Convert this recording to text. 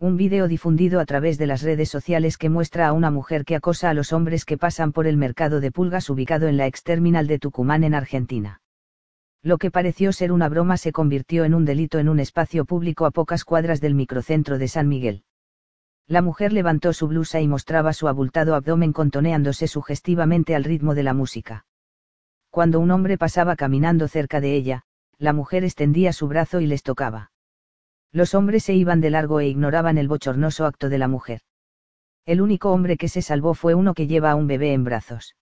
un video difundido a través de las redes sociales que muestra a una mujer que acosa a los hombres que pasan por el mercado de pulgas ubicado en la exterminal de Tucumán en Argentina. Lo que pareció ser una broma se convirtió en un delito en un espacio público a pocas cuadras del microcentro de San Miguel. La mujer levantó su blusa y mostraba su abultado abdomen contoneándose sugestivamente al ritmo de la música. Cuando un hombre pasaba caminando cerca de ella, la mujer extendía su brazo y les tocaba los hombres se iban de largo e ignoraban el bochornoso acto de la mujer. El único hombre que se salvó fue uno que lleva a un bebé en brazos.